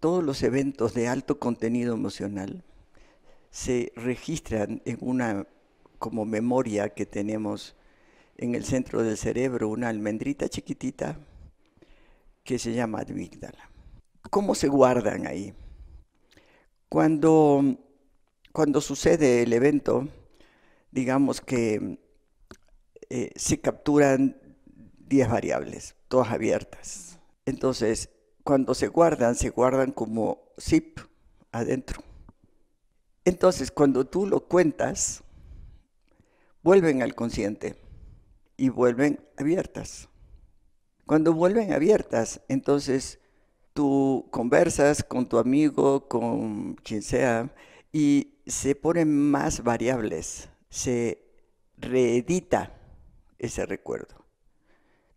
todos los eventos de alto contenido emocional se registran en una como memoria que tenemos en el centro del cerebro, una almendrita chiquitita que se llama amígdala. ¿Cómo se guardan ahí? Cuando, cuando sucede el evento, digamos que eh, se capturan 10 variables, todas abiertas. Entonces, cuando se guardan, se guardan como zip adentro. Entonces, cuando tú lo cuentas, vuelven al consciente y vuelven abiertas. Cuando vuelven abiertas, entonces tú conversas con tu amigo, con quien sea, y se ponen más variables, se reedita ese recuerdo.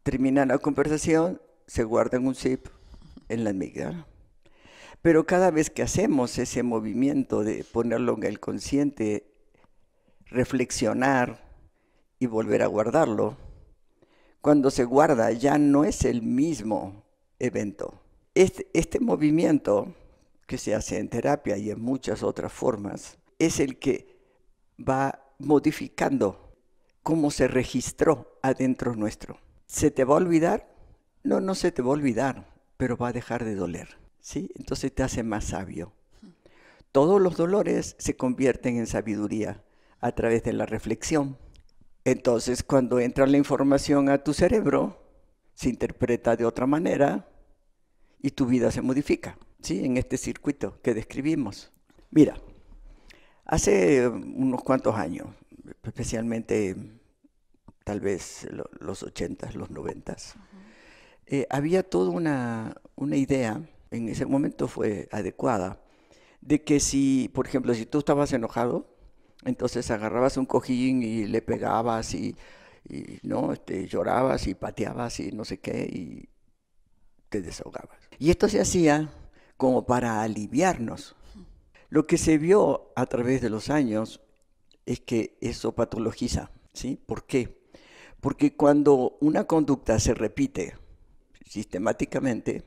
Termina la conversación, se guarda en un zip, en la amígdala. Pero cada vez que hacemos ese movimiento de ponerlo en el consciente, reflexionar y volver a guardarlo, cuando se guarda ya no es el mismo evento. Este, este movimiento que se hace en terapia y en muchas otras formas es el que va modificando cómo se registró adentro nuestro. ¿Se te va a olvidar? No, no se te va a olvidar pero va a dejar de doler, ¿sí? Entonces te hace más sabio. Todos los dolores se convierten en sabiduría a través de la reflexión. Entonces, cuando entra la información a tu cerebro, se interpreta de otra manera y tu vida se modifica, ¿sí? En este circuito que describimos. Mira, hace unos cuantos años, especialmente tal vez los 80 los 90 eh, había toda una, idea, en ese momento fue adecuada, de que si, por ejemplo, si tú estabas enojado, entonces agarrabas un cojín y le pegabas y, y no, este, llorabas y pateabas y no sé qué y te desahogabas. Y esto se hacía como para aliviarnos. Lo que se vio a través de los años es que eso patologiza, ¿sí? ¿Por qué? Porque cuando una conducta se repite, sistemáticamente,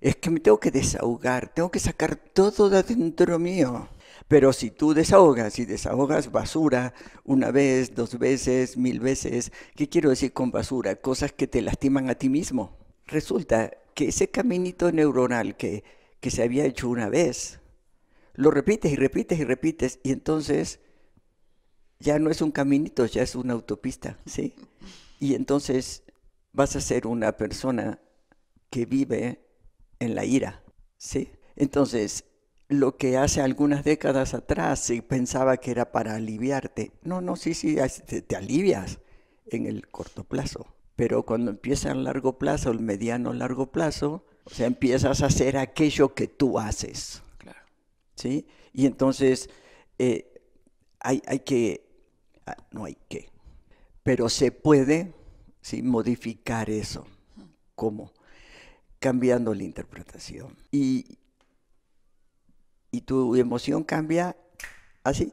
es que me tengo que desahogar, tengo que sacar todo de adentro mío. Pero si tú desahogas y desahogas basura una vez, dos veces, mil veces, ¿qué quiero decir con basura? Cosas que te lastiman a ti mismo. Resulta que ese caminito neuronal que, que se había hecho una vez, lo repites y repites y repites y entonces ya no es un caminito, ya es una autopista, ¿sí? Y entonces vas a ser una persona que vive en la ira, ¿sí? Entonces, lo que hace algunas décadas atrás se pensaba que era para aliviarte. No, no, sí, sí, te, alivias en el corto plazo. Pero cuando empieza el largo plazo, el mediano largo plazo, o sea, empiezas a hacer aquello que tú haces. ¿Sí? Y entonces eh, hay, hay que, ah, no hay que, pero se puede ¿sí? modificar eso. como Cambiando la interpretación. Y, y tu emoción cambia así,